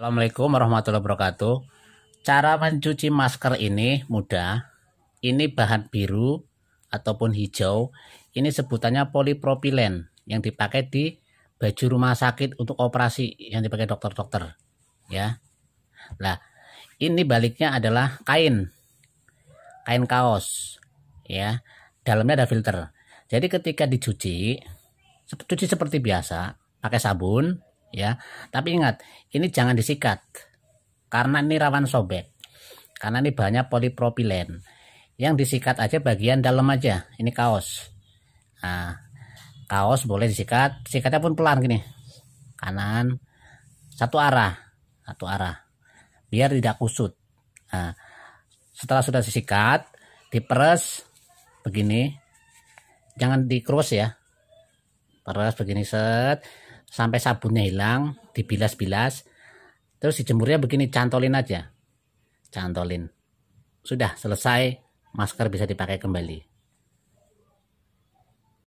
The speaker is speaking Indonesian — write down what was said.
Assalamualaikum warahmatullahi wabarakatuh. Cara mencuci masker ini mudah. Ini bahan biru ataupun hijau. Ini sebutannya polipropilen yang dipakai di baju rumah sakit untuk operasi yang dipakai dokter-dokter. Ya. Nah, ini baliknya adalah kain. Kain kaos. Ya. Dalamnya ada filter. Jadi ketika dicuci, cuci seperti biasa, pakai sabun, ya. Tapi ingat, ini jangan disikat karena ini rawan sobek. Karena ini bahannya polipropilen. Yang disikat aja bagian dalam aja. Ini kaos. Nah, kaos boleh disikat. Sikatnya pun pelan gini. Kanan satu arah, satu arah. Biar tidak kusut. Nah, setelah sudah disikat, diperes begini. Jangan di cross ya. Peres begini set sampai sabunnya hilang, dibilas-bilas, terus dijemurnya begini, cantolin aja. Cantolin. Sudah selesai, masker bisa dipakai kembali.